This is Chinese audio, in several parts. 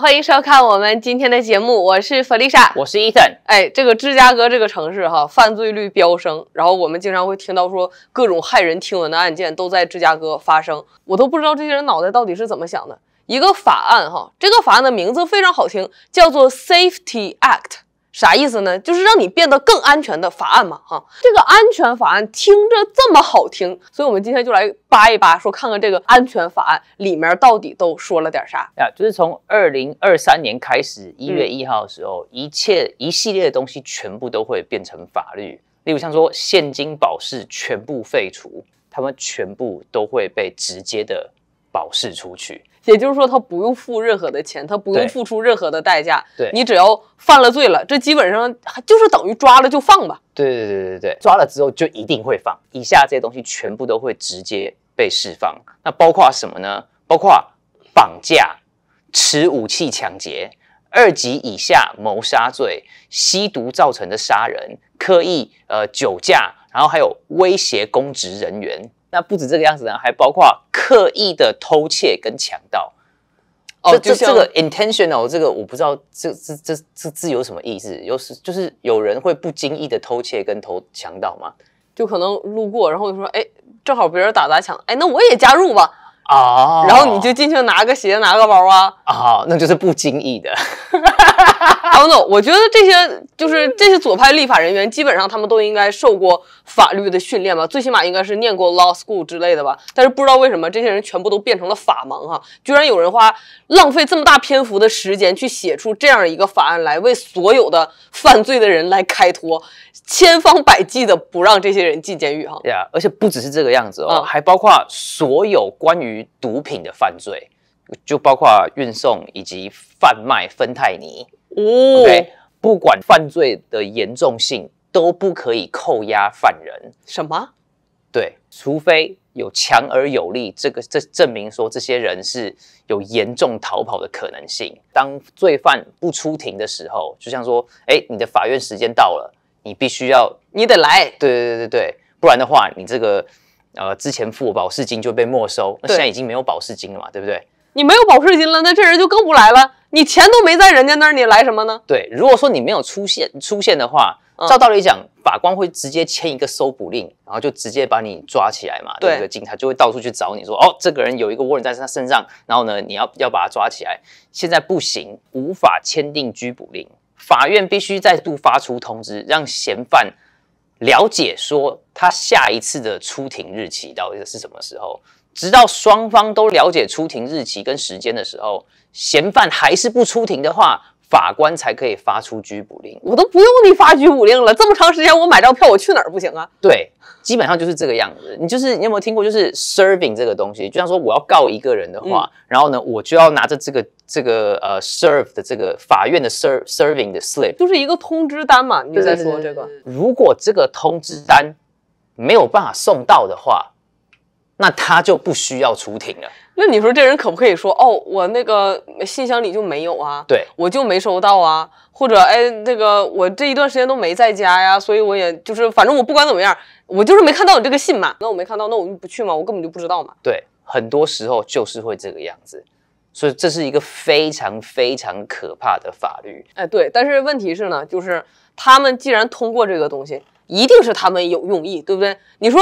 欢迎收看我们今天的节目，我是弗丽莎，我是 Ethan。哎，这个芝加哥这个城市哈，犯罪率飙升，然后我们经常会听到说各种骇人听闻的案件都在芝加哥发生，我都不知道这些人脑袋到底是怎么想的。一个法案哈，这个法案的名字非常好听，叫做 Safety Act。啥意思呢？就是让你变得更安全的法案嘛，哈。这个安全法案听着这么好听，所以我们今天就来扒一扒，说看看这个安全法案里面到底都说了点啥呀？就是从二零二三年开始一月一号的时候，一切一系列的东西全部都会变成法律。例如像说现金保释全部废除，他们全部都会被直接的保释出去。也就是说，他不用付任何的钱，他不用付出任何的代价。对你只要犯了罪了，这基本上就是等于抓了就放吧。对对对对对，抓了之后就一定会放。以下这些东西全部都会直接被释放。那包括什么呢？包括绑架、持武器抢劫、二级以下谋杀罪、吸毒造成的杀人、刻意呃酒驾，然后还有威胁公职人员。那不止这个样子呢，还包括刻意的偷窃跟强盗。哦，这这个 intentional 这个我不知道，这这这这字有什么意思？有是就是有人会不经意的偷窃跟偷强盗吗？就可能路过，然后就说，哎，正好别人打砸抢，哎，那我也加入吧。啊。然后你就进去拿个鞋，拿个包啊。啊，那就是不经意的。还有，我觉得这些就是这些左派立法人员，基本上他们都应该受过法律的训练吧，最起码应该是念过 law school 之类的吧。但是不知道为什么，这些人全部都变成了法盲哈！居然有人花浪费这么大篇幅的时间去写出这样一个法案来，为所有的犯罪的人来开脱，千方百计的不让这些人进监狱哈！呀，而且不只是这个样子哦，还包括所有关于毒品的犯罪，就包括运送以及贩卖芬太尼。哦，OK，不管犯罪的严重性都不可以扣押犯人。什么？对，除非有强而有力这个这证明说这些人是有严重逃跑的可能性。当罪犯不出庭的时候，就像说，哎，你的法院时间到了，你必须要你得来。对对对对对，不然的话，你这个呃之前付保释金就被没收。那现在已经没有保释金了嘛，对不对？你没有保释金了，那这人就更不来了。你钱都没在人家那儿，你来什么呢？对，如果说你没有出现出现的话，照道理讲，法官会直接签一个搜捕令，然后就直接把你抓起来嘛。对，警察就会到处去找你说，哦，这个人有一个窝人在他身上，然后呢，你要要把他抓起来。现在不行，无法签订拘捕令，法院必须再度发出通知，让嫌犯了解说他下一次的出庭日期到底是什么时候。直到双方都了解出庭日期跟时间的时候，嫌犯还是不出庭的话，法官才可以发出拘捕令。我都不用你发拘捕令了，这么长时间，我买张票，我去哪儿不行啊？对，基本上就是这个样子。你就是你有没有听过，就是 serving 这个东西？就像说我要告一个人的话，然后呢，我就要拿着这个这个呃 serve 的这个法院的 serve serving 的 slip，就是一个通知单嘛？你在说这个？如果这个通知单没有办法送到的话。那他就不需要出庭了。那你说这人可不可以说哦，我那个信箱里就没有啊？对，我就没收到啊，或者哎，那个我这一段时间都没在家呀，所以我也就是，反正我不管怎么样，我就是没看到你这个信嘛。那我没看到，那我就不去嘛，我根本就不知道嘛。对，很多时候就是会这个样子，所以这是一个非常非常可怕的法律。哎，对，但是问题是呢，就是他们既然通过这个东西，一定是他们有用意，对不对？你说。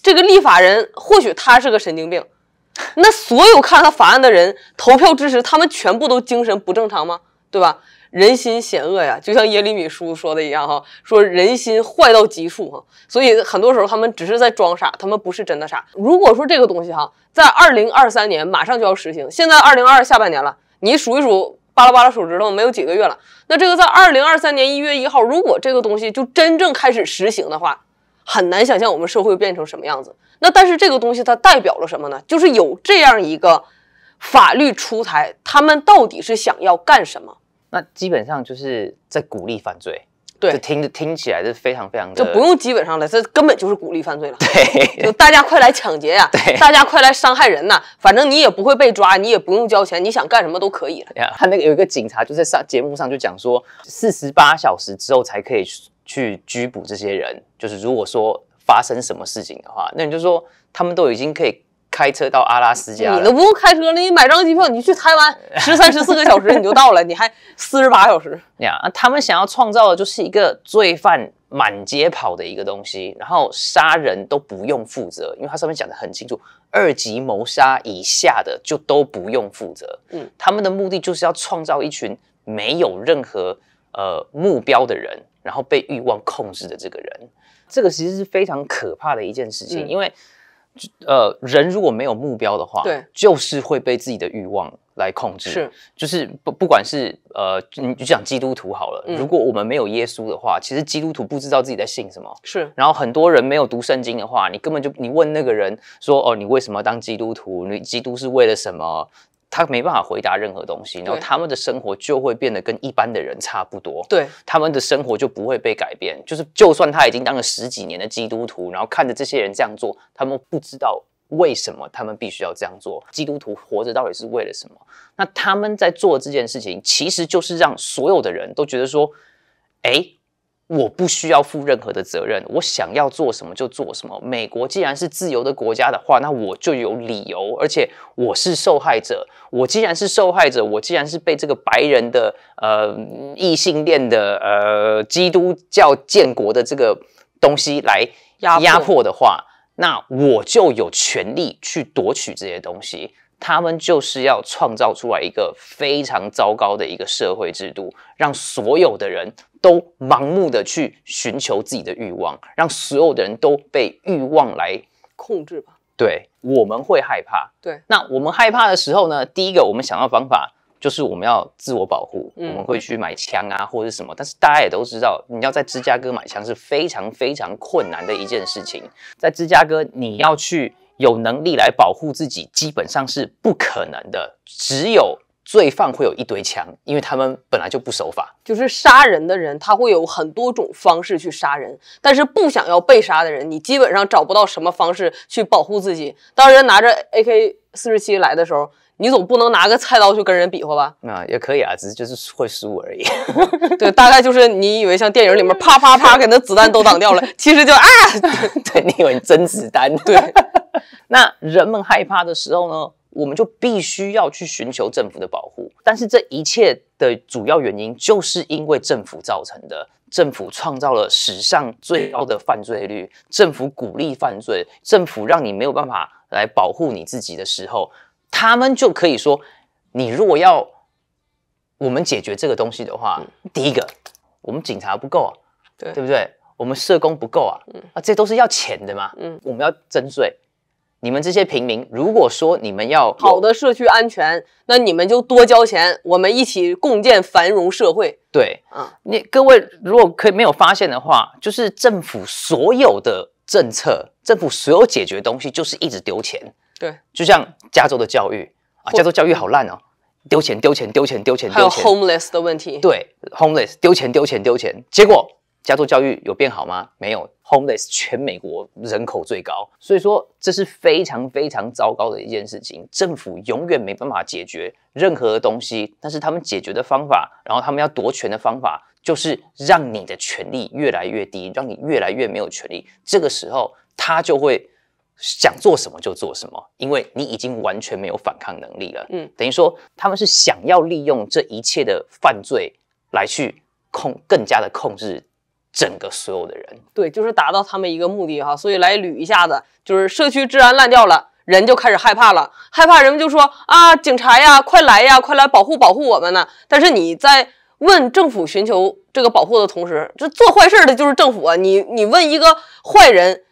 这个立法人或许他是个神经病，那所有看他法案的人投票支持他们，全部都精神不正常吗？对吧？人心险恶呀，就像耶利米书说的一样，哈，说人心坏到极处，哈，所以很多时候他们只是在装傻，他们不是真的傻。如果说这个东西哈，在二零二三年马上就要实行，现在二零二下半年了，你数一数，巴拉巴拉手指头，没有几个月了。那这个在二零二三年一月一号，如果这个东西就真正开始实行的话。很难想象我们社会变成什么样子。那但是这个东西它代表了什么呢？就是有这样一个法律出台，他们到底是想要干什么？那基本上就是在鼓励犯罪。对，听着听起来是非常非常的，就不用基本上了，这根本就是鼓励犯罪了。对，就大家快来抢劫呀！对，大家快来伤害人呐！反正你也不会被抓，你也不用交钱，你想干什么都可以了。他那个有一个警察就在上节目上就讲说，四十八小时之后才可以。去拘捕这些人，就是如果说发生什么事情的话，那你就说他们都已经可以开车到阿拉斯加，你都不用开车，你买张机票，你去台湾十三、十四个小时你就到了，你还四十八小时。呀，他们想要创造的就是一个罪犯满街跑的一个东西，然后杀人都不用负责，因为他上面讲的很清楚，二级谋杀以下的就都不用负责。嗯，他们的目的就是要创造一群没有任何呃目标的人。然后被欲望控制的这个人，这个其实是非常可怕的一件事情，因为，呃，人如果没有目标的话，对，就是会被自己的欲望来控制，是，就是不不管是呃，你就讲基督徒好了，如果我们没有耶稣的话，其实基督徒不知道自己在信什么，是。然后很多人没有读圣经的话，你根本就你问那个人说，哦，你为什么当基督徒？你基督是为了什么？他没办法回答任何东西，然后他们的生活就会变得跟一般的人差不多。对，他们的生活就不会被改变。就是，就算他已经当了十几年的基督徒，然后看着这些人这样做，他们不知道为什么他们必须要这样做。基督徒活着到底是为了什么？那他们在做这件事情，其实就是让所有的人都觉得说：“哎。”我不需要负任何的责任，我想要做什么就做什么。美国既然是自由的国家的话，那我就有理由，而且我是受害者。我既然是受害者，我既然是被这个白人的呃异性恋的呃基督教建国的这个东西来压迫的话，那我就有权利去夺取这些东西。他们就是要创造出来一个非常糟糕的一个社会制度，让所有的人都盲目的去寻求自己的欲望，让所有的人都被欲望来控制吧。对，我们会害怕。对，那我们害怕的时候呢？第一个，我们想要方法，就是我们要自我保护，我们会去买枪啊，或者是什么。但是大家也都知道，你要在芝加哥买枪是非常非常困难的一件事情。在芝加哥，你要去。有能力来保护自己，基本上是不可能的。只有罪犯会有一堆枪，因为他们本来就不守法。就是杀人的人，他会有很多种方式去杀人，但是不想要被杀的人，你基本上找不到什么方式去保护自己。当人拿着 AK 四十七来的时候，你总不能拿个菜刀去跟人比划吧？啊，也可以啊，只是就是会失误而已。对，大概就是你以为像电影里面啪啪啪给那子弹都挡掉了，其实就啊，对你以为真子弹，对。那人们害怕的时候呢，我们就必须要去寻求政府的保护。但是这一切的主要原因，就是因为政府造成的。政府创造了史上最高的犯罪率，政府鼓励犯罪，政府让你没有办法来保护你自己的时候，他们就可以说：你如果要我们解决这个东西的话，第一个，我们警察不够啊，对不对？我们社工不够啊，啊，这都是要钱的嘛，嗯，我们要征税。你们这些平民，如果说你们要好的社区安全，那你们就多交钱，我们一起共建繁荣社会。对，啊，你各位如果可以没有发现的话，就是政府所有的政策，政府所有解决东西，就是一直丢钱。对，就像加州的教育啊，加州教育好烂哦，丢钱丢钱丢钱丢钱，还有 homeless 的问题。对，homeless 丢钱丢钱丢钱，结果。加州教育有变好吗？没有，homeless 全美国人口最高，所以说这是非常非常糟糕的一件事情。政府永远没办法解决任何东西，但是他们解决的方法，然后他们要夺权的方法，就是让你的权利越来越低，让你越来越没有权利。这个时候，他就会想做什么就做什么，因为你已经完全没有反抗能力了。嗯，等于说他们是想要利用这一切的犯罪来去控，更加的控制。整个所有的人，对，就是达到他们一个目的哈，所以来捋一下子，就是社区治安烂掉了，人就开始害怕了，害怕，人们就说啊，警察呀，快来呀，快来保护保护我们呢。但是你在问政府寻求这个保护的同时，这做坏事的就是政府啊，你你问一个坏人。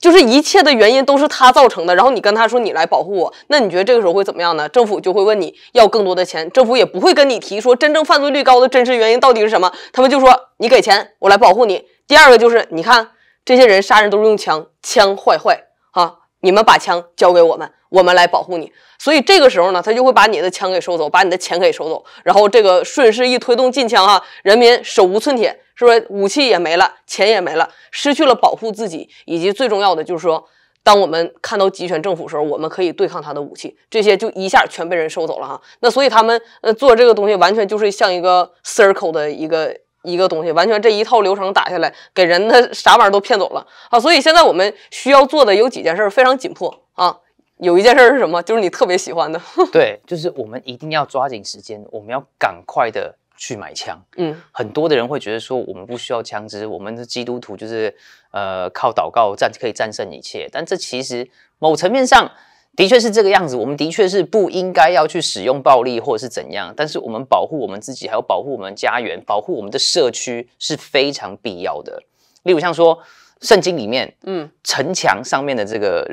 就是一切的原因都是他造成的，然后你跟他说你来保护我，那你觉得这个时候会怎么样呢？政府就会问你要更多的钱，政府也不会跟你提说真正犯罪率高的真实原因到底是什么，他们就说你给钱我来保护你。第二个就是你看这些人杀人都是用枪，枪坏坏啊，你们把枪交给我们，我们来保护你。所以这个时候呢，他就会把你的枪给收走，把你的钱给收走，然后这个顺势一推动禁枪啊，人民手无寸铁。是不是武器也没了，钱也没了，失去了保护自己，以及最重要的就是说，当我们看到集权政府的时候，我们可以对抗他的武器，这些就一下全被人收走了哈。那所以他们呃做这个东西，完全就是像一个 circle 的一个一个东西，完全这一套流程打下来，给人的啥玩意儿都骗走了啊。所以现在我们需要做的有几件事，非常紧迫啊。有一件事是什么？就是你特别喜欢的，对，就是我们一定要抓紧时间，我们要赶快的。去买枪，嗯，很多的人会觉得说，我们不需要枪支，我们基督徒就是，呃，靠祷告战可以战胜一切。但这其实某层面上的确是这个样子，我们的确是不应该要去使用暴力或者是怎样。但是我们保护我们自己，还有保护我们家园、保护我们的社区是非常必要的。例如像说。圣经里面，嗯，城墙上面的这个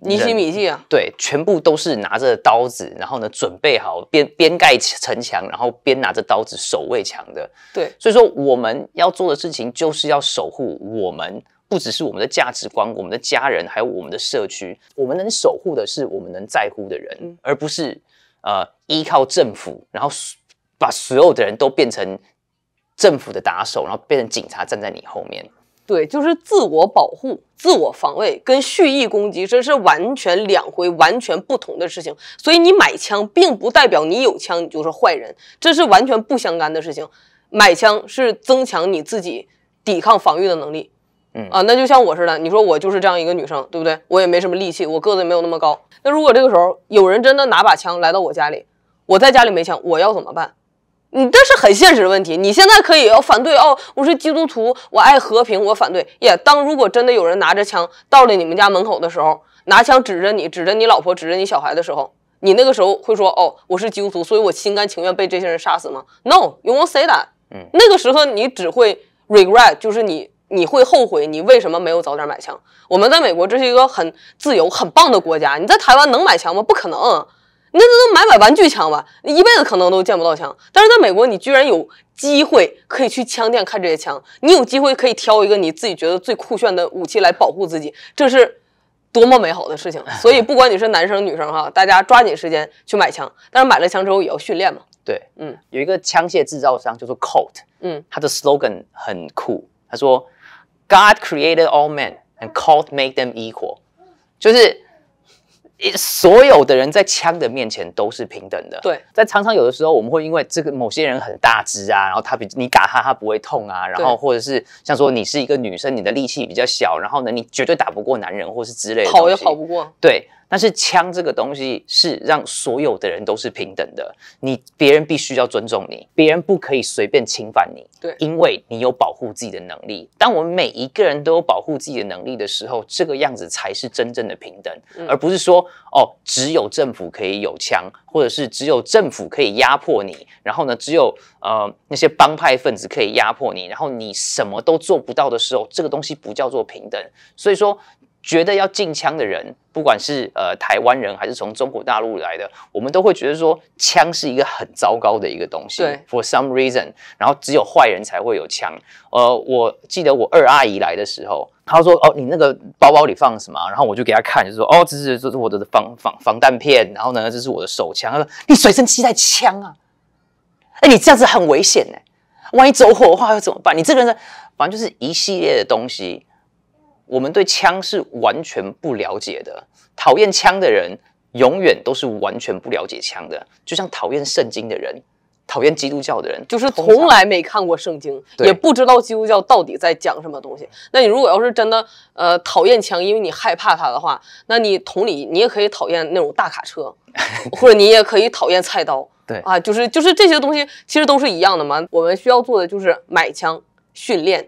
你西米记啊，对，全部都是拿着刀子，然后呢，准备好边边盖城墙，然后边拿着刀子守卫墙的。对，所以说我们要做的事情就是要守护我们，不只是我们的价值观，我们的家人，还有我们的社区。我们能守护的是我们能在乎的人，而不是呃依靠政府，然后把所有的人都变成政府的打手，然后变成警察站在你后面。对，就是自我保护、自我防卫跟蓄意攻击，这是完全两回、完全不同的事情。所以你买枪并不代表你有枪，你就是坏人，这是完全不相干的事情。买枪是增强你自己抵抗防御的能力。嗯啊，那就像我似的，你说我就是这样一个女生，对不对？我也没什么力气，我个子没有那么高。那如果这个时候有人真的拿把枪来到我家里，我在家里没枪，我要怎么办？你这是很现实的问题。你现在可以要反对哦，我是基督徒，我爱和平，我反对。也当如果真的有人拿着枪到了你们家门口的时候，拿枪指着你，指着你老婆，指着你小孩的时候，你那个时候会说哦，我是基督徒，所以我心甘情愿被这些人杀死吗？No，you won't say that。嗯，那个时候你只会 regret，就是你你会后悔你为什么没有早点买枪。我们在美国这是一个很自由很棒的国家，你在台湾能买枪吗？不可能。那那都买买玩具枪吧，你一辈子可能都见不到枪。但是在美国，你居然有机会可以去枪店看这些枪，你有机会可以挑一个你自己觉得最酷炫的武器来保护自己，这是多么美好的事情！所以不管你是男生女生哈，大家抓紧时间去买枪。但是买了枪之后也要训练嘛。对，嗯，有一个枪械制造商叫做 Colt，嗯，他的 slogan 很酷，他说：“God created all men and Colt make them equal。”就是。所有的人在枪的面前都是平等的。对，在常常有的时候，我们会因为这个某些人很大只啊，然后他比你打他，他不会痛啊。然后或者是像说你是一个女生，你的力气比较小，然后呢，你绝对打不过男人，或是之类。的，跑也跑不过。对。但是枪这个东西是让所有的人都是平等的，你别人必须要尊重你，别人不可以随便侵犯你，对，因为你有保护自己的能力。当我们每一个人都有保护自己的能力的时候，这个样子才是真正的平等，而不是说哦只有政府可以有枪，或者是只有政府可以压迫你，然后呢只有呃那些帮派分子可以压迫你，然后你什么都做不到的时候，这个东西不叫做平等。所以说。觉得要禁枪的人，不管是呃台湾人还是从中国大陆来的，我们都会觉得说枪是一个很糟糕的一个东西。对，for some reason，然后只有坏人才会有枪。呃，我记得我二阿姨来的时候，她说：“哦，你那个包包里放什么？”然后我就给她看，就说：“哦，这是这是我的防防防弹片，然后呢，这是我的手枪。”她说：“你随身携带枪啊？哎，你这样子很危险哎，万一走火的话要怎么办？你这个人呢，反正就是一系列的东西。”我们对枪是完全不了解的。讨厌枪的人，永远都是完全不了解枪的。就像讨厌圣经的人，讨厌基督教的人，就是从来没看过圣经，也不知道基督教到底在讲什么东西。那你如果要是真的，呃，讨厌枪，因为你害怕它的话，那你同理，你也可以讨厌那种大卡车，或者你也可以讨厌菜刀。对啊，就是就是这些东西，其实都是一样的嘛。我们需要做的就是买枪、训练、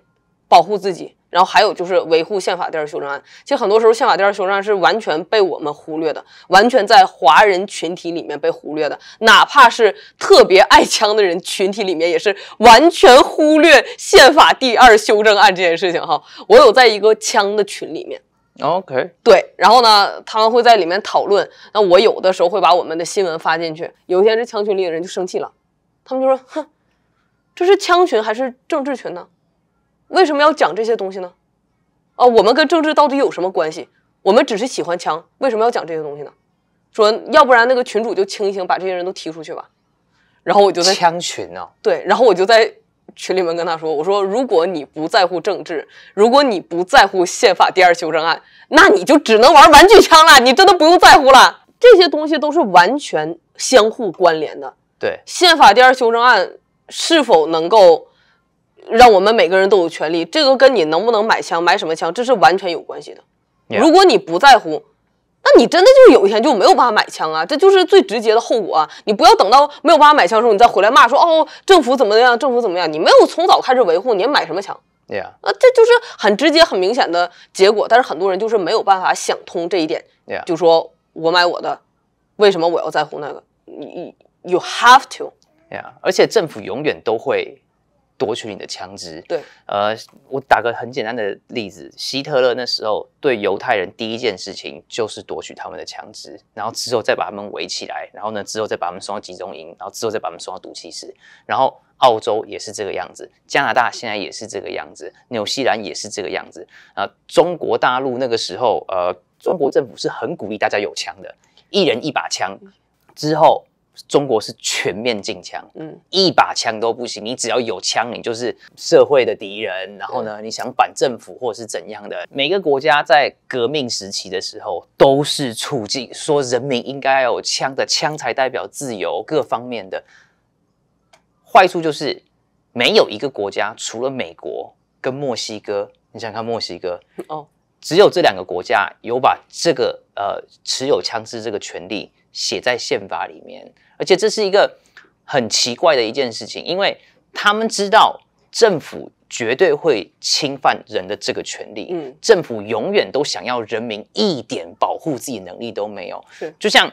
保护自己。然后还有就是维护宪法第二修正案。其实很多时候，宪法第二修正案是完全被我们忽略的，完全在华人群体里面被忽略的。哪怕是特别爱枪的人群体里面，也是完全忽略宪法第二修正案这件事情。哈，我有在一个枪的群里面，OK，对。然后呢，他们会在里面讨论。那我有的时候会把我们的新闻发进去。有一天，这枪群里的人就生气了，他们就说：“哼，这是枪群还是政治群呢？”为什么要讲这些东西呢？哦，我们跟政治到底有什么关系？我们只是喜欢枪，为什么要讲这些东西呢？说，要不然那个群主就清醒，把这些人都踢出去吧。然后我就枪群哦，对，然后我就在群里面跟他说，我说，如果你不在乎政治，如果你不在乎宪法第二修正案，那你就只能玩玩具枪了，你真的不用在乎了。这些东西都是完全相互关联的。对，宪法第二修正案是否能够？让我们每个人都有权利，这个跟你能不能买枪、买什么枪，这是完全有关系的。如果你不在乎，那你真的就是有一天就没有办法买枪啊，这就是最直接的后果。啊！你不要等到没有办法买枪的时候，你再回来骂说哦，政府怎么样，政府怎么样？你没有从早开始维护，你买什么枪？Yeah，这就是很直接、很明显的结果。但是很多人就是没有办法想通这一点，就说我买我的，为什么我要在乎那个？You you have to。Yeah，而且政府永远都会。夺取你的枪支。对，呃，我打个很简单的例子，希特勒那时候对犹太人第一件事情就是夺取他们的枪支，然后之后再把他们围起来，然后呢，之后再把他们送到集中营，然后之后再把他们送到毒气室。然后澳洲也是这个样子，加拿大现在也是这个样子，纽西兰也是这个样子。啊，中国大陆那个时候，呃，中国政府是很鼓励大家有枪的，一人一把枪，之后。中国是全面禁枪，嗯，一把枪都不行。你只要有枪，你就是社会的敌人。然后呢，你想反政府或者是怎样的？每个国家在革命时期的时候，都是促进说人民应该有枪的，枪才代表自由。各方面的坏处就是，没有一个国家除了美国跟墨西哥，你想看墨西哥哦，只有这两个国家有把这个呃持有枪支这个权利写在宪法里面。而且这是一个很奇怪的一件事情，因为他们知道政府绝对会侵犯人的这个权利，嗯，政府永远都想要人民一点保护自己能力都没有，是，就像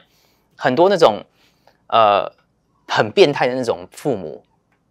很多那种呃很变态的那种父母，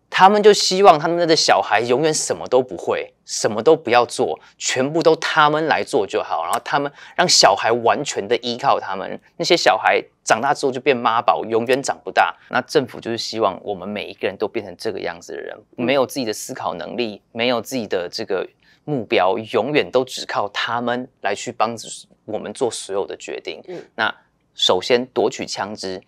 他们就希望他们那个小孩永远什么都不会，什么都不要做，全部都他们来做就好，然后他们让小孩完全的依靠他们，那些小孩。长大之后就变妈宝，永远长不大。那政府就是希望我们每一个人都变成这个样子的人，没有自己的思考能力，没有自己的这个目标，永远都只靠他们来去帮我们做所有的决定。嗯，那首先夺取枪支，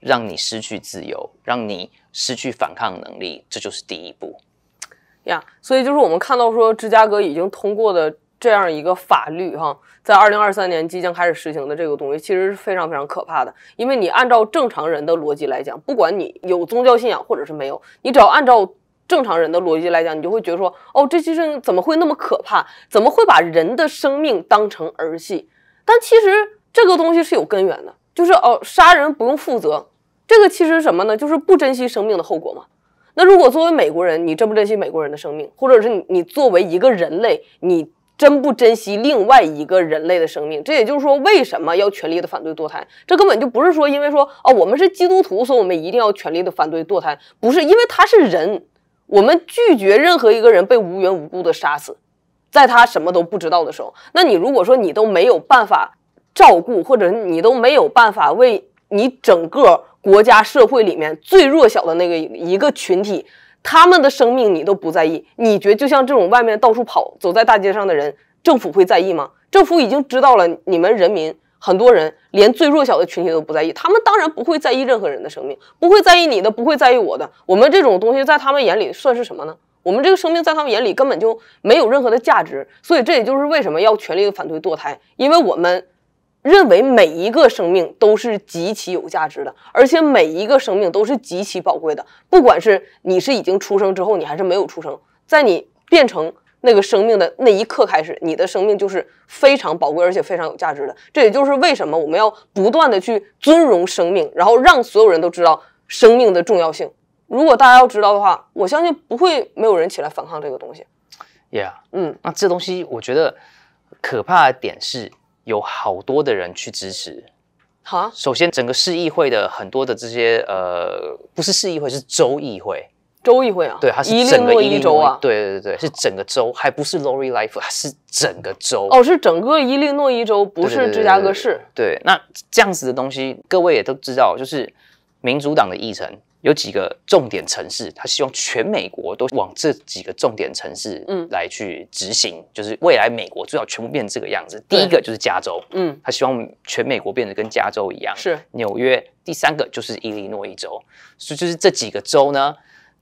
让你失去自由，让你失去反抗能力，这就是第一步。呀，所以就是我们看到说，芝加哥已经通过的。这样一个法律哈，在二零二三年即将开始实行的这个东西，其实是非常非常可怕的。因为你按照正常人的逻辑来讲，不管你有宗教信仰或者是没有，你只要按照正常人的逻辑来讲，你就会觉得说，哦，这事情怎么会那么可怕？怎么会把人的生命当成儿戏？但其实这个东西是有根源的，就是哦，杀人不用负责。这个其实什么呢？就是不珍惜生命的后果嘛。那如果作为美国人，你珍不珍惜美国人的生命，或者是你作为一个人类，你。真不珍惜另外一个人类的生命，这也就是说，为什么要全力的反对堕胎？这根本就不是说，因为说啊，我们是基督徒，所以我们一定要全力的反对堕胎，不是因为他是人，我们拒绝任何一个人被无缘无故的杀死，在他什么都不知道的时候，那你如果说你都没有办法照顾，或者你都没有办法为你整个国家社会里面最弱小的那个一个群体。他们的生命你都不在意，你觉得就像这种外面到处跑、走在大街上的人，政府会在意吗？政府已经知道了你们人民很多人连最弱小的群体都不在意，他们当然不会在意任何人的生命，不会在意你的，不会在意我的。我们这种东西在他们眼里算是什么呢？我们这个生命在他们眼里根本就没有任何的价值，所以这也就是为什么要全力的反对堕胎，因为我们。认为每一个生命都是极其有价值的，而且每一个生命都是极其宝贵的。不管是你是已经出生之后，你还是没有出生，在你变成那个生命的那一刻开始，你的生命就是非常宝贵，而且非常有价值的。这也就是为什么我们要不断的去尊荣生命，然后让所有人都知道生命的重要性。如果大家要知道的话，我相信不会没有人起来反抗这个东西。Yeah，嗯，那这东西我觉得可怕的点是。有好多的人去支持，好首先，整个市议会的很多的这些呃，不是市议会，是州议会，州议会啊。对，它是整个州啊。对对对对，是整个州，还不是 Lori Life，是整个州。哦，是整个伊利诺伊州，不是芝加哥市。对，那这样子的东西，各位也都知道，就是民主党的议程。有几个重点城市，他希望全美国都往这几个重点城市，嗯，来去执行，就是未来美国最好全部变这个样子。第一个就是加州，嗯，他希望全美国变得跟加州一样，是纽约。第三个就是伊利诺伊州，所以就是这几个州呢，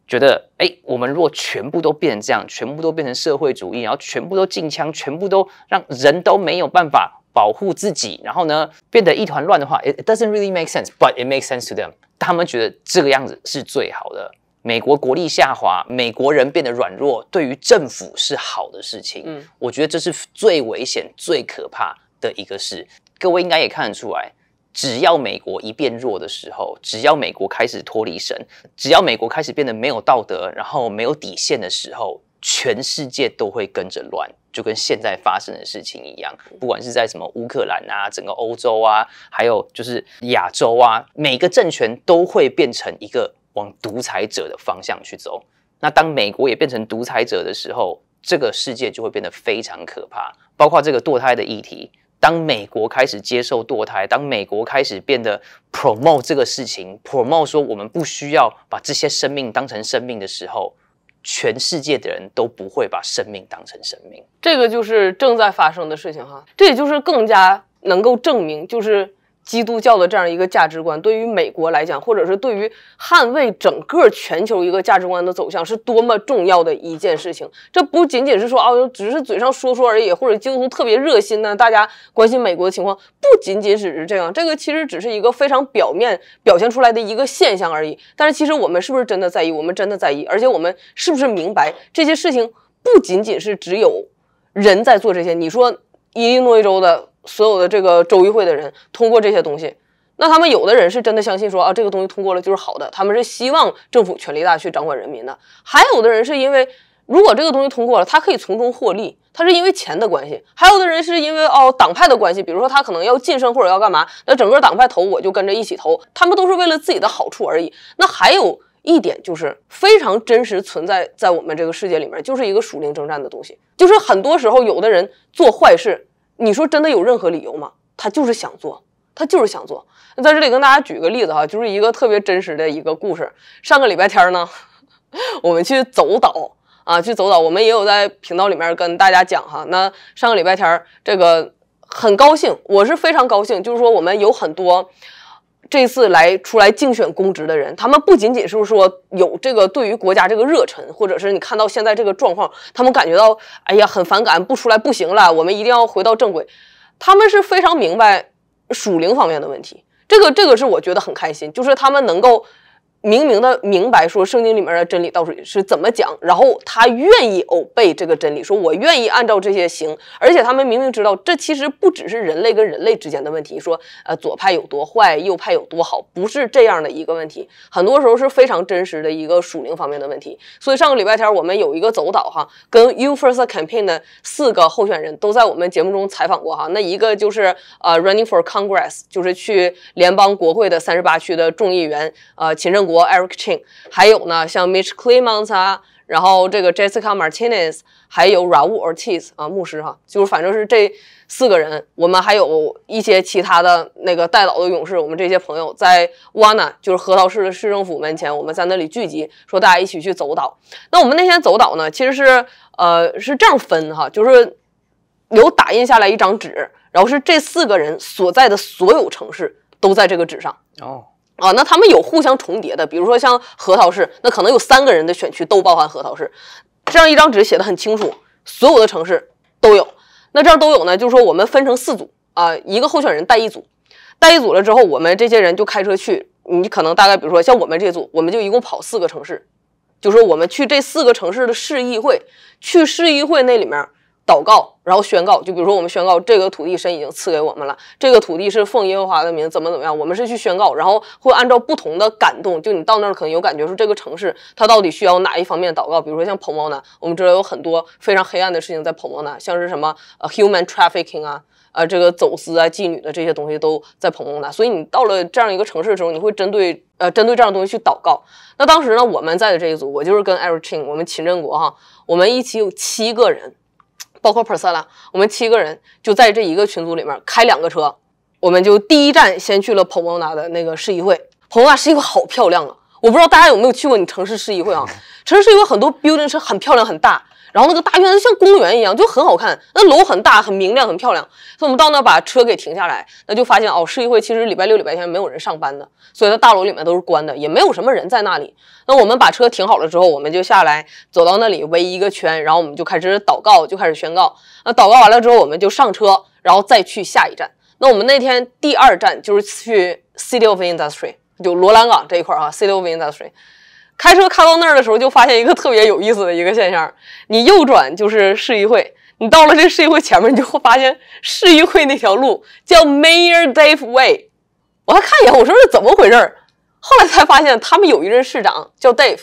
觉得，哎，我们如果全部都变成这样，全部都变成社会主义，然后全部都禁枪，全部都让人都没有办法。保护自己，然后呢，变得一团乱的话，it doesn't really make sense，but it makes sense to them。他们觉得这个样子是最好的。美国国力下滑，美国人变得软弱，对于政府是好的事情。嗯，我觉得这是最危险、最可怕的一个事。各位应该也看得出来，只要美国一变弱的时候，只要美国开始脱离神，只要美国开始变得没有道德，然后没有底线的时候。全世界都会跟着乱，就跟现在发生的事情一样。不管是在什么乌克兰啊，整个欧洲啊，还有就是亚洲啊，每个政权都会变成一个往独裁者的方向去走。那当美国也变成独裁者的时候，这个世界就会变得非常可怕。包括这个堕胎的议题，当美国开始接受堕胎，当美国开始变得 promote 这个事情，promote 说我们不需要把这些生命当成生命的时候。全世界的人都不会把生命当成生命，这个就是正在发生的事情哈。这也就是更加能够证明，就是。基督教的这样一个价值观，对于美国来讲，或者是对于捍卫整个全球一个价值观的走向，是多么重要的一件事情。这不仅仅是说啊，只是嘴上说说而已，或者基督徒特别热心呢，大家关心美国的情况，不仅仅只是这样。这个其实只是一个非常表面表现出来的一个现象而已。但是其实我们是不是真的在意？我们真的在意？而且我们是不是明白这些事情不仅仅是只有人在做这些？你说伊利诺伊州的？所有的这个州议会的人通过这些东西，那他们有的人是真的相信说啊，这个东西通过了就是好的，他们是希望政府权力大去掌管人民的。还有的人是因为如果这个东西通过了，他可以从中获利，他是因为钱的关系。还有的人是因为哦党派的关系，比如说他可能要晋升或者要干嘛，那整个党派投我就跟着一起投，他们都是为了自己的好处而已。那还有一点就是非常真实存在在我们这个世界里面，就是一个属灵征战的东西，就是很多时候有的人做坏事。你说真的有任何理由吗？他就是想做，他就是想做。那在这里跟大家举个例子哈，就是一个特别真实的一个故事。上个礼拜天呢，我们去走岛啊，去走岛。我们也有在频道里面跟大家讲哈。那上个礼拜天，这个很高兴，我是非常高兴，就是说我们有很多。这次来出来竞选公职的人，他们不仅仅是说有这个对于国家这个热忱，或者是你看到现在这个状况，他们感觉到哎呀很反感，不出来不行了，我们一定要回到正轨。他们是非常明白属灵方面的问题，这个这个是我觉得很开心，就是他们能够。明明的明白说圣经里面的真理到底是怎么讲，然后他愿意 obe 这个真理，说我愿意按照这些行。而且他们明明知道，这其实不只是人类跟人类之间的问题，说呃左派有多坏，右派有多好，不是这样的一个问题。很多时候是非常真实的一个属灵方面的问题。所以上个礼拜天我们有一个走导哈，跟 y o U First Campaign 的四个候选人都在我们节目中采访过哈。那一个就是呃 running for Congress，就是去联邦国会的三十八区的众议员呃秦振国。Eric Chin，还有呢，像 Mitch Clements 啊，然后这个 Jessica Martinez，还有 Raul Ortiz 啊，牧师哈，就是反正是这四个人。我们还有一些其他的那个带岛的勇士，我们这些朋友在 Wana 就是核桃市的市政府门前，我们在那里聚集，说大家一起去走岛。那我们那天走岛呢，其实是呃是这样分哈，就是有打印下来一张纸，然后是这四个人所在的所有城市都在这个纸上哦。啊，那他们有互相重叠的，比如说像核桃市，那可能有三个人的选区都包含核桃市，这样一张纸写的很清楚，所有的城市都有。那这儿都有呢，就是说我们分成四组啊，一个候选人带一组，带一组了之后，我们这些人就开车去。你可能大概，比如说像我们这组，我们就一共跑四个城市，就说我们去这四个城市的市议会，去市议会那里面。祷告，然后宣告。就比如说，我们宣告这个土地，神已经赐给我们了。这个土地是奉耶和华的名，怎么怎么样？我们是去宣告，然后会按照不同的感动。就你到那儿，可能有感觉说这个城市它到底需要哪一方面祷告。比如说像彭莫南，我们知道有很多非常黑暗的事情在彭莫南，像是什么呃 human trafficking 啊，呃这个走私啊、妓女的这些东西都在蓬莫南。所以你到了这样一个城市的时候，你会针对呃针对这样的东西去祷告。那当时呢，我们在的这一组，我就是跟 Eric Chin，我们秦振国哈，我们一起有七个人。包括 p r s 珀 l a 我们七个人就在这一个群组里面开两个车，我们就第一站先去了 Pomona 的那个市议会。Pomona 市议会好漂亮啊！我不知道大家有没有去过你城市市议会啊？城市市议会很多 building 是很漂亮很大。然后那个大院子像公园一样，就很好看。那楼很大，很明亮，很漂亮。所以，我们到那把车给停下来，那就发现哦，市议会其实礼拜六、礼拜天没有人上班的，所以它大楼里面都是关的，也没有什么人在那里。那我们把车停好了之后，我们就下来走到那里围一个圈，然后我们就开始祷告，就开始宣告。那祷告完了之后，我们就上车，然后再去下一站。那我们那天第二站就是去 City of Industry，就罗兰港这一块啊，City of Industry。开车开到那儿的时候，就发现一个特别有意思的一个现象：你右转就是市议会，你到了这市议会前面，你就会发现市议会那条路叫 Mayor Dave Way。我还看一眼，我说这怎么回事？后来才发现，他们有一任市长叫 Dave，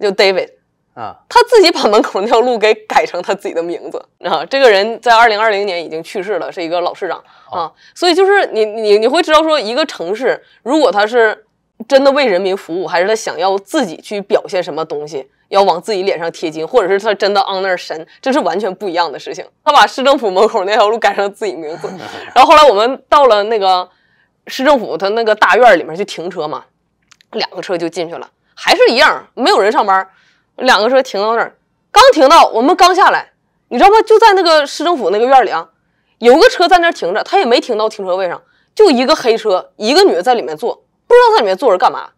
叫 David，啊，他自己把门口那条路给改成他自己的名字啊。这个人在二零二零年已经去世了，是一个老市长啊。所以就是你你你会知道说，一个城市如果他是。真的为人民服务，还是他想要自己去表现什么东西，要往自己脸上贴金，或者是他真的 on 那神，这是完全不一样的事情。他把市政府门口那条路改成自己名字。然后后来我们到了那个市政府他那个大院里面去停车嘛，两个车就进去了，还是一样，没有人上班，两个车停到那儿，刚停到我们刚下来，你知道吗？就在那个市政府那个院里啊，有个车在那停着，他也没停到停车位上，就一个黑车，一个女的在里面坐。不知道在里面坐着干嘛，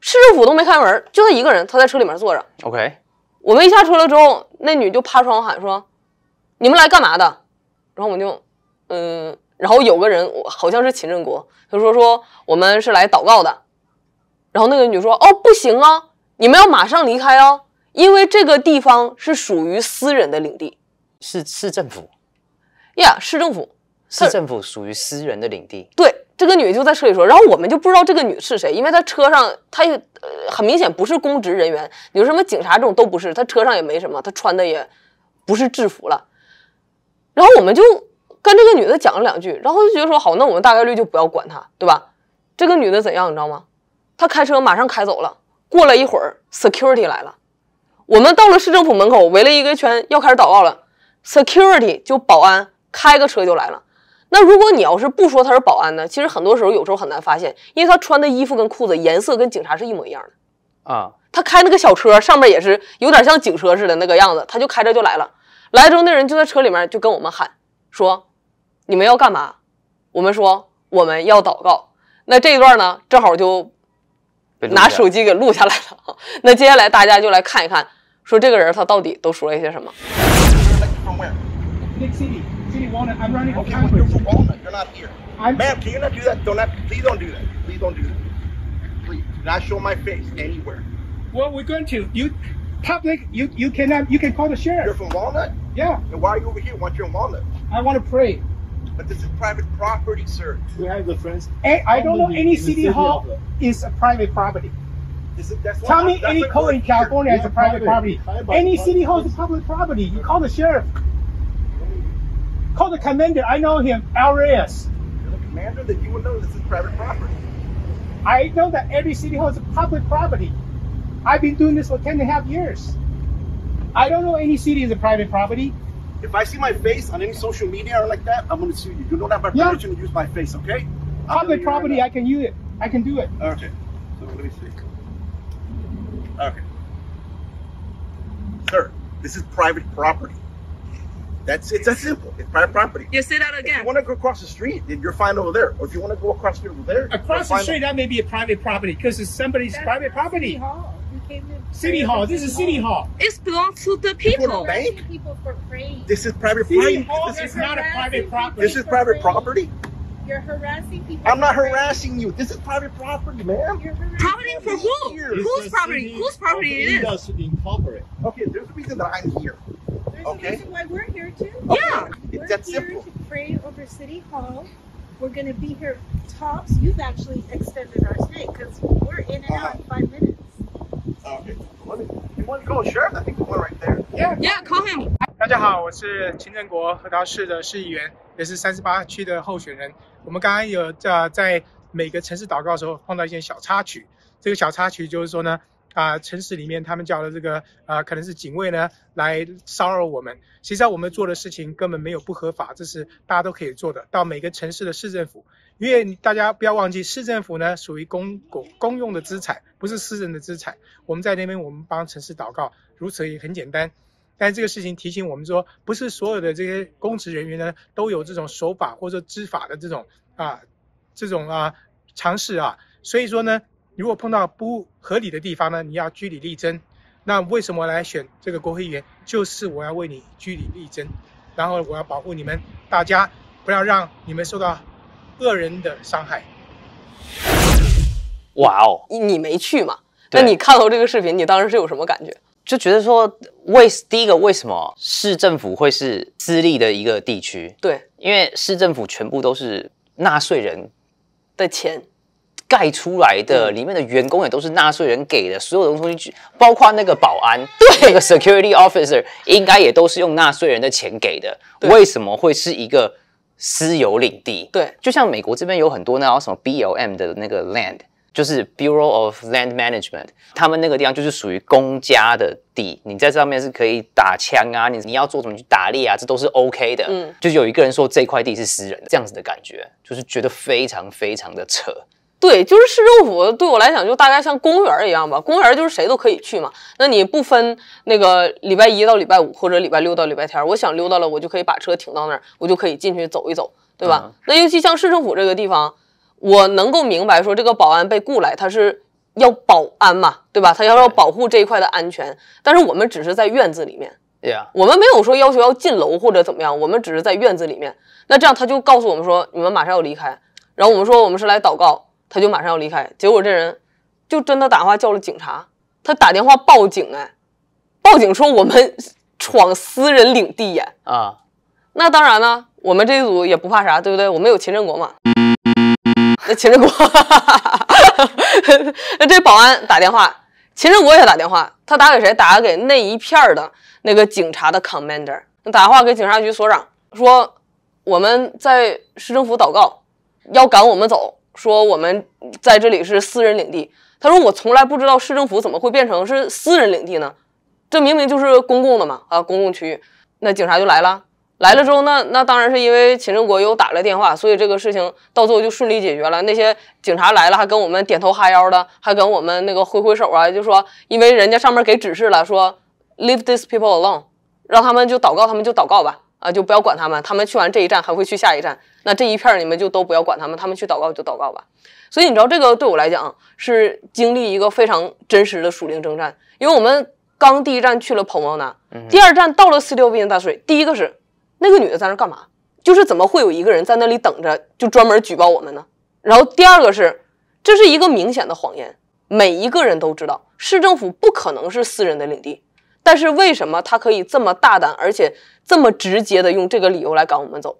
市政府都没开门，就他一个人，他在车里面坐着。OK，我们一下车了之后，那女就趴窗户喊说：“你们来干嘛的？”然后我们就，嗯，然后有个人好像是秦振国，他说：“说我们是来祷告的。”然后那个女说：“哦，不行啊，你们要马上离开啊，因为这个地方是属于私人的领地，是市政府呀，市政府，市政府属于私人的领地，对。”这个女就在车里说，然后我们就不知道这个女是谁，因为她车上她呃、很明显不是公职人员，有什么警察这种都不是，她车上也没什么，她穿的也不是制服了。然后我们就跟这个女的讲了两句，然后就觉得说好，那我们大概率就不要管她，对吧？这个女的怎样你知道吗？她开车马上开走了。过了一会儿，security 来了，我们到了市政府门口围了一个圈，要开始祷告了。security 就保安开个车就来了。那如果你要是不说他是保安呢？其实很多时候，有时候很难发现，因为他穿的衣服跟裤子颜色跟警察是一模一样的啊。他开那个小车，上面也是有点像警车似的那个样子，他就开着就来了。来之后，那人就在车里面就跟我们喊说：“你们要干嘛？”我们说：“我们要祷告。”那这一段呢，正好就拿手机给录下来了。那接下来大家就来看一看，说这个人他到底都说了一些什么。didn't want it. I'm running for okay, Congress. You're, for you're not here. I'm, Ma'am, can you not do that? Don't have, please don't do that. Please don't do that. Please, not show my face anywhere. Well, we're going to. You, public, you you cannot, you can call the sheriff. You're from Walnut? Yeah. And why are you over here once you're in Walnut? I want to pray. But this is private property, sir. We have the friends. Hey, I don't know any city, city hall is a private property. Is it, that's Tell me any code in California is a private property. property. Any city hall is a public property. You call the sheriff. Call the commander. I know him. Alvarez. You're the commander that you would know this is private property. I know that every city hall is public property. I've been doing this for 10 and a half years. I don't know any city is a private property. If I see my face on any social media or like that, I'm going to sue you. You don't have my yeah. to use my face, okay? i public property, right I can use it. I can do it. Okay. So let me see. Okay. Sir, this is private property. That's it's that simple. It's private property. You say that again. If you want to go across the street, then you're fine over there. Or if you want to go across the street over there, across the street, that may be a private property because it's somebody's That's private property. City Hall. City Hall. This is City Hall. It's belongs to the people. Bank? This is private City Hall, this is not a private property. This is private property. You're harassing people. I'm not harassing you. This is private property, man. Property for who? Whose property? Whose property it is? Does incorporate. Okay, there's a reason that I'm here. That's okay. why we're here too. Okay. Yeah. We're That's here simple. to pray over City Hall. We're going to be here tops. You've actually extended our stay because we're in and out in five minutes. Okay. I think right there. Yeah. Yeah, call 大家好，我是秦振国核桃市的市议员，也是三十八区的候选人。我们刚刚有呃在每个城市祷告的时候碰到一些小插曲，这个小插曲就是说呢，啊，城市里面他们叫的这个啊，可能是警卫呢来骚扰我们。实际上，我们做的事情根本没有不合法，这是大家都可以做的。到每个城市的市政府，因为大家不要忘记，市政府呢属于公共公用的资产，不是私人的资产。我们在那边，我们帮城市祷告，如此也很简单。但这个事情提醒我们说，不是所有的这些公职人员呢都有这种守法或者知法的这种啊，这种啊尝试啊。所以说呢。如果碰到不合理的地方呢，你要据理力争。那为什么来选这个国会议员？就是我要为你据理力争，然后我要保护你们大家，不要让你们受到恶人的伤害。哇哦，你没去嘛？那你看到这个视频，你当时是有什么感觉？就觉得说，为第一个为什么市政府会是资历的一个地区？对，因为市政府全部都是纳税人的钱。盖出来的，里面的员工也都是纳税人给的，所有的东西，包括那个保安，那个 security officer，应该也都是用纳税人的钱给的。为什么会是一个私有领地？对，就像美国这边有很多那种什么 B l M 的那个 land，就是 Bureau of Land Management，他们那个地方就是属于公家的地，你在上面是可以打枪啊，你你要做什么去打猎啊，这都是 OK 的。嗯，就有一个人说这块地是私人的，这样子的感觉，就是觉得非常非常的扯。对，就是市政府，对我来讲就大概像公园一样吧。公园就是谁都可以去嘛。那你不分那个礼拜一到礼拜五，或者礼拜六到礼拜天，我想溜达了，我就可以把车停到那儿，我就可以进去走一走，对吧？那尤其像市政府这个地方，我能够明白说这个保安被雇来，他是要保安嘛，对吧？他要要保护这一块的安全。但是我们只是在院子里面，对啊，我们没有说要求要进楼或者怎么样，我们只是在院子里面。那这样他就告诉我们说，你们马上要离开。然后我们说，我们是来祷告。他就马上要离开，结果这人就真的打电话叫了警察。他打电话报警，哎，报警说我们闯私人领地呀啊！那当然了，我们这一组也不怕啥，对不对？我们有秦振国嘛？那秦振国，那这保安打电话，秦振国也打电话，他打给谁？打给那一片的那个警察的 commander，打电话给警察局所长，说我们在市政府祷告，要赶我们走。说我们在这里是私人领地。他说我从来不知道市政府怎么会变成是私人领地呢？这明明就是公共的嘛啊，公共区域。那警察就来了，来了之后，那那当然是因为秦振国有打了电话，所以这个事情到最后就顺利解决了。那些警察来了，还跟我们点头哈腰的，还跟我们那个挥挥手啊，就说因为人家上面给指示了，说 leave these people alone，让他们就祷告，他们就祷告吧。啊，就不要管他们，他们去完这一站还会去下一站。那这一片儿你们就都不要管他们，他们去祷告就祷告吧。所以你知道这个对我来讲是经历一个非常真实的属灵征战，因为我们刚第一站去了跑毛南，第二站到了四六边大水。第一个是那个女的在那干嘛？就是怎么会有一个人在那里等着，就专门举报我们呢？然后第二个是这是一个明显的谎言，每一个人都知道市政府不可能是私人的领地，但是为什么他可以这么大胆，而且？这么直接的用这个理由来赶我们走，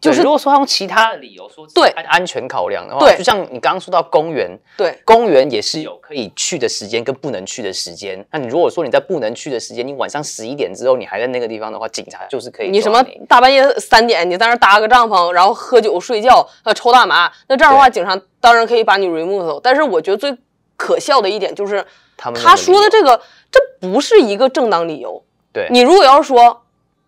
就是如果说他用其他的理由说对安全考量的话，对，就像你刚刚说到公园，对，公园也是有可以去的时间跟不能去的时间。那你如果说你在不能去的时间，你晚上十一点之后你还在那个地方的话，警察就是可以。你什么大半夜三点，你在那搭个帐篷，然后喝酒睡觉，呃，抽大麻，那这样的话，警察当然可以把你 remove。但是我觉得最可笑的一点就是，他说的这个这不是一个正当理由。对你如果要是说。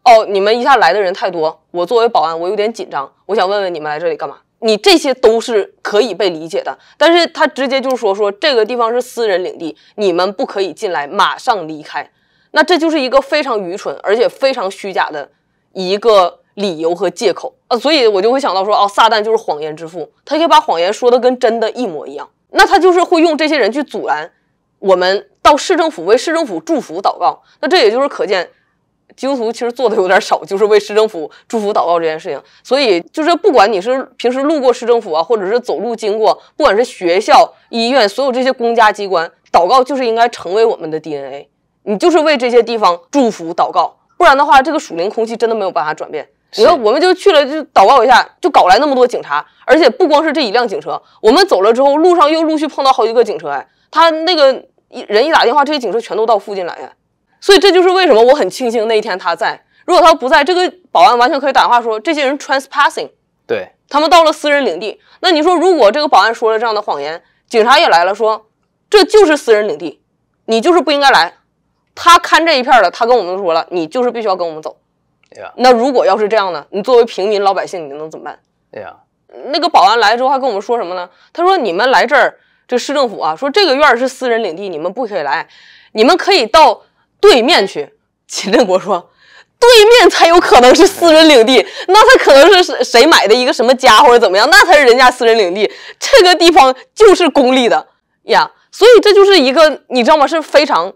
哦，你们一下来的人太多，我作为保安，我有点紧张。我想问问你们来这里干嘛？你这些都是可以被理解的，但是他直接就说说这个地方是私人领地，你们不可以进来，马上离开。那这就是一个非常愚蠢而且非常虚假的一个理由和借口啊！所以我就会想到说，哦，撒旦就是谎言之父，他可以把谎言说的跟真的一模一样。那他就是会用这些人去阻拦我们到市政府为市政府祝福祷告。那这也就是可见。基督徒其实做的有点少，就是为市政府祝福祷告这件事情。所以就是不管你是平时路过市政府啊，或者是走路经过，不管是学校、医院，所有这些公家机关，祷告就是应该成为我们的 DNA。你就是为这些地方祝福祷告，不然的话，这个属灵空气真的没有办法转变。你看，我们就去了，就祷告一下，就搞来那么多警察，而且不光是这一辆警车，我们走了之后，路上又陆续碰到好几个警车哎，他那个一人一打电话，这些警车全都到附近来了。所以这就是为什么我很庆幸那一天他在。如果他不在，这个保安完全可以打电话说这些人 trespassing，对他们到了私人领地。那你说，如果这个保安说了这样的谎言，警察也来了，说这就是私人领地，你就是不应该来。他看这一片了，他跟我们说了，你就是必须要跟我们走。对呀。那如果要是这样呢？你作为平民老百姓，你能怎么办？对呀。那个保安来了之后还跟我们说什么呢？他说你们来这儿，这市政府啊，说这个院儿是私人领地，你们不可以来，你们可以到。对面去，秦振国说：“对面才有可能是私人领地，那他可能是谁买的一个什么家或者怎么样？那才是人家私人领地，这个地方就是公立的呀。所以这就是一个，你知道吗？是非常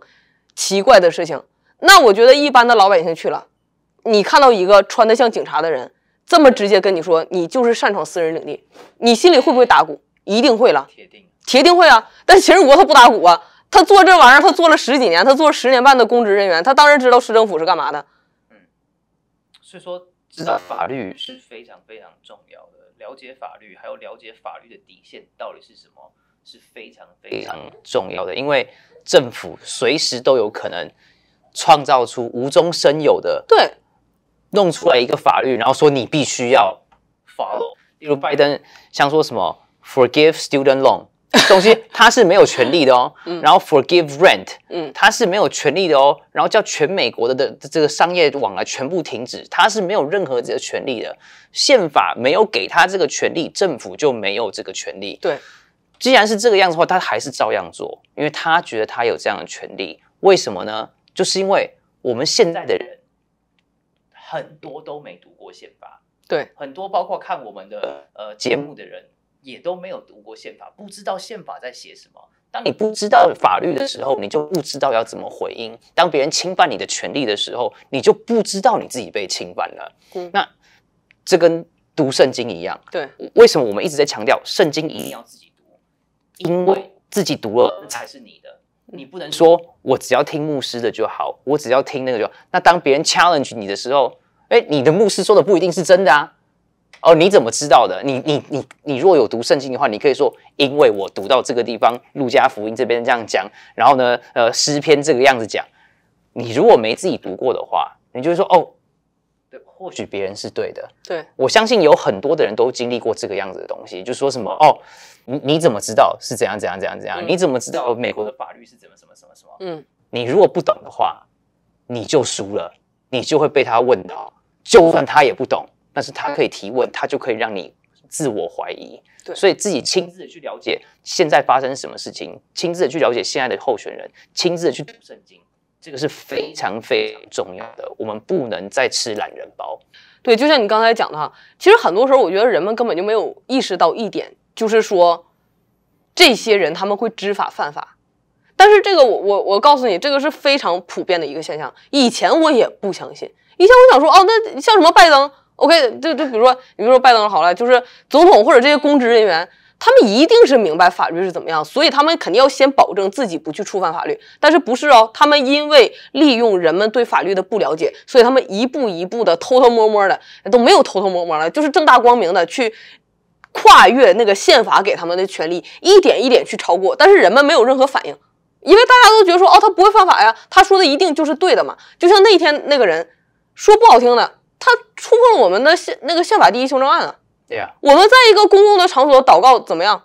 奇怪的事情。那我觉得一般的老百姓去了，你看到一个穿的像警察的人，这么直接跟你说你就是擅闯私人领地，你心里会不会打鼓？一定会了，铁定，铁定会啊。但秦振国他不打鼓啊。”他做这玩意儿，他做了十几年，他做了十年半的公职人员，他当然知道市政府是干嘛的。嗯，所以说知道法律是非常非常重要的，了解法律还有了解法律的底线到底是什么是非常非常重要的，因为政府随时都有可能创造出无中生有的，对，弄出来一个法律，然后说你必须要 follow。例如拜登想说什么，forgive student loan。东西他是没有权利的哦，然后 forgive rent，嗯，他是没有权利的哦，然后叫全美国的的这个商业往来全部停止，他是没有任何这个权利的，宪法没有给他这个权利，政府就没有这个权利。对，既然是这个样子的话，他还是照样做，因为他觉得他有这样的权利。为什么呢？就是因为我们现在的人很多都没读过宪法，对，很多包括看我们的呃节目的人。也都没有读过宪法，不知道宪法在写什么。当你不知道法律的时候，你就不知道要怎么回应。当别人侵犯你的权利的时候，你就不知道你自己被侵犯了。那这跟读圣经一样。对。为什么我们一直在强调圣经一定要自己读？因为自己读了，才是你的。你不能说我只要听牧师的就好，我只要听那个就。好。那当别人 challenge 你的时候，哎，你的牧师说的不一定是真的啊。哦，你怎么知道的？你你你你，若有读圣经的话，你可以说，因为我读到这个地方，《路加福音》这边这样讲，然后呢，呃，《诗篇》这个样子讲。你如果没自己读过的话，你就会说，哦，对，或许别人是对的。对我相信有很多的人都经历过这个样子的东西，就说什么，哦，你你怎么知道是怎样怎样怎样怎样？你怎么知道美国的法律是怎么什么什么什么？嗯，你如果不懂的话，你就输了，你就会被他问到，就算他也不懂。但是他可以提问，他就可以让你自我怀疑。对，所以自己亲自去了解现在发生什么事情，亲自去了解现在的候选人，亲自去读圣经，这个是非常非常重要的。我们不能再吃懒人包。对，就像你刚才讲的哈，其实很多时候我觉得人们根本就没有意识到一点，就是说这些人他们会知法犯法。但是这个，我我我告诉你，这个是非常普遍的一个现象。以前我也不相信，以前我想说哦，那像什么拜登？O.K.，就就比如说，比如说拜登好了，就是总统或者这些公职人员，他们一定是明白法律是怎么样，所以他们肯定要先保证自己不去触犯法律。但是不是哦？他们因为利用人们对法律的不了解，所以他们一步一步的偷偷摸摸的，都没有偷偷摸摸的，就是正大光明的去跨越那个宪法给他们的权利，一点一点去超过。但是人们没有任何反应，因为大家都觉得说，哦，他不会犯法呀，他说的一定就是对的嘛。就像那天那个人说不好听的。他触碰了我们的宪那个宪法第一修正案啊！对呀，我们在一个公共的场所祷告怎么样？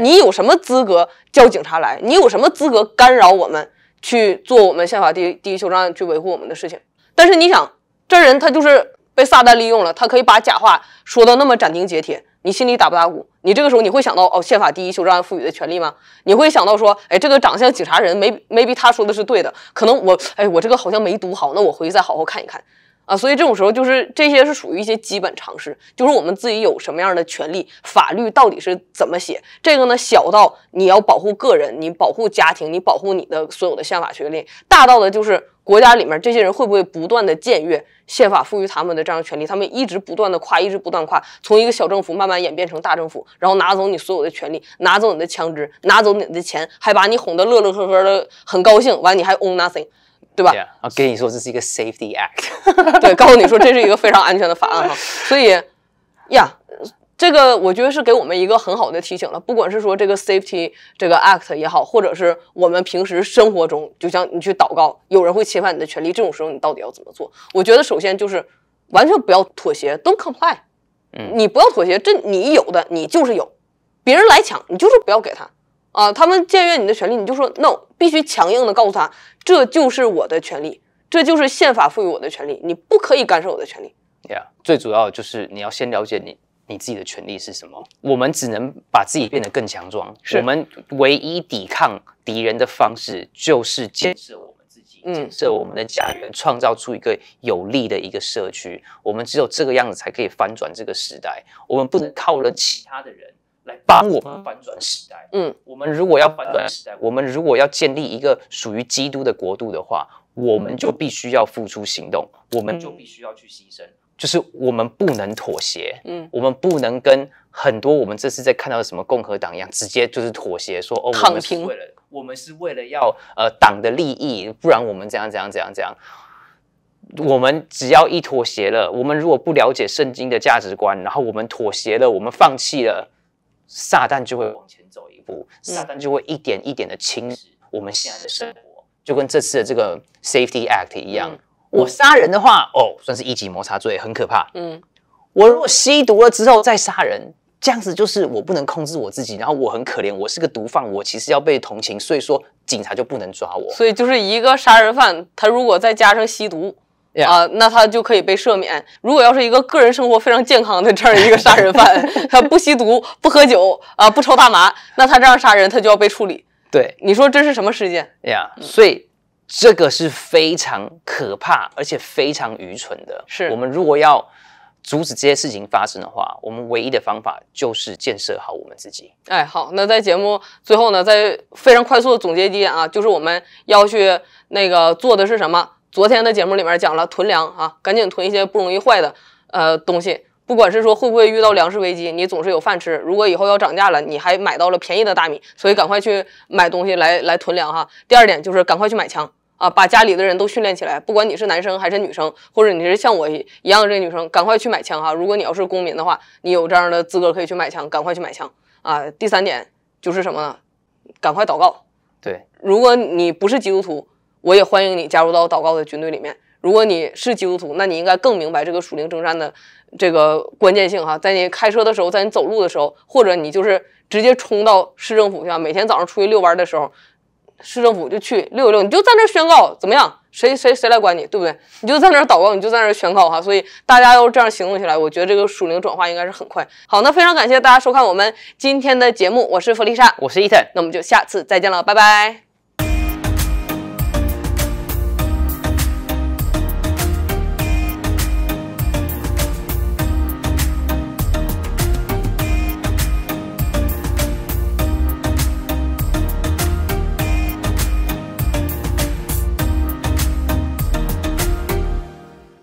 你有什么资格叫警察来？你有什么资格干扰我们去做我们宪法第一第一修正案去维护我们的事情？但是你想，这人他就是被撒旦利用了，他可以把假话说的那么斩钉截铁。你心里打不打鼓？你这个时候你会想到哦，宪法第一修正案赋予的权利吗？你会想到说，哎，这个长相警察人没没逼他说的是对的？可能我哎我这个好像没读好，那我回去再好好看一看。啊，所以这种时候就是这些是属于一些基本常识，就是我们自己有什么样的权利，法律到底是怎么写这个呢？小到你要保护个人，你保护家庭，你保护你的所有的宪法权利；大到的就是国家里面这些人会不会不断的僭越宪法赋予他们的这样的权利？他们一直不断的跨，一直不断跨，从一个小政府慢慢演变成大政府，然后拿走你所有的权利，拿走你的枪支，拿走你的钱，还把你哄得乐乐呵呵的，很高兴。完你还 own nothing。对吧？啊，跟你说这是一个 safety act，对，告诉你说这是一个非常安全的法案哈。所以呀，这个我觉得是给我们一个很好的提醒了。不管是说这个 safety 这个 act 也好，或者是我们平时生活中，就像你去祷告，有人会侵犯你的权利，这种时候你到底要怎么做？我觉得首先就是完全不要妥协，don't comply，嗯，你不要妥协，这你有的你就是有，别人来抢你就是不要给他啊，他们僭越你的权利，你就说 no。必须强硬的告诉他，这就是我的权利，这就是宪法赋予我的权利，你不可以干涉我的权利。对 e 最主要就是你要先了解你你自己的权利是什么。我们只能把自己变得更强壮。我们唯一抵抗敌人的方式就是建设我们自己，建设我们的家园，创造出一个有利的一个社区。我们只有这个样子才可以翻转这个时代。我们不能靠了其他的人。来帮我们反转时代。嗯，我们如果要反转时代，我们如果要建立一个属于基督的国度的话，我们就必须要付出行动，我们就必须要去牺牲，就是我们不能妥协。嗯，我们不能跟很多我们这次在看到的什么共和党一样，直接就是妥协，说哦，我们是为了我们是为了要呃党的利益，不然我们怎样怎样怎样怎样。我们只要一妥协了，我们如果不了解圣经的价值观，然后我们妥协了，我们放弃了。撒旦就会往前走一步，撒旦就会一点一点的侵蚀我们现在的生活，就跟这次的这个 safety act 一样。我杀人的话，哦，算是一级谋杀罪，很可怕。嗯，我如果吸毒了之后再杀人，这样子就是我不能控制我自己，然后我很可怜，我是个毒贩，我其实要被同情，所以说警察就不能抓我。所以就是一个杀人犯，他如果再加上吸毒。啊，那他就可以被赦免。如果要是一个个人生活非常健康的这样一个杀人犯，他不吸毒、不喝酒、啊不抽大麻，那他这样杀人，他就要被处理。对，你说这是什么事件呀？所以这个是非常可怕，而且非常愚蠢的。是我们如果要阻止这些事情发生的话，我们唯一的方法就是建设好我们自己。哎，好，那在节目最后呢，再非常快速的总结几点啊，就是我们要去那个做的是什么？昨天的节目里面讲了囤粮啊，赶紧囤一些不容易坏的呃东西，不管是说会不会遇到粮食危机，你总是有饭吃。如果以后要涨价了，你还买到了便宜的大米，所以赶快去买东西来来囤粮哈。第二点就是赶快去买枪啊，把家里的人都训练起来，不管你是男生还是女生，或者你是像我一样的这个女生，赶快去买枪哈。如果你要是公民的话，你有这样的资格可以去买枪，赶快去买枪啊。第三点就是什么呢？赶快祷告。对，如果你不是基督徒。我也欢迎你加入到祷告的军队里面。如果你是基督徒，那你应该更明白这个属灵征战的这个关键性哈。在你开车的时候，在你走路的时候，或者你就是直接冲到市政府去，每天早上出去遛弯的时候，市政府就去遛一遛。你就在那宣告，怎么样？谁谁谁来管你，对不对？你就在那祷告，你就在那宣告哈。所以大家要这样行动起来，我觉得这个属灵转化应该是很快。好，那非常感谢大家收看我们今天的节目，我是弗丽莎，我是伊森，那我们就下次再见了，拜拜。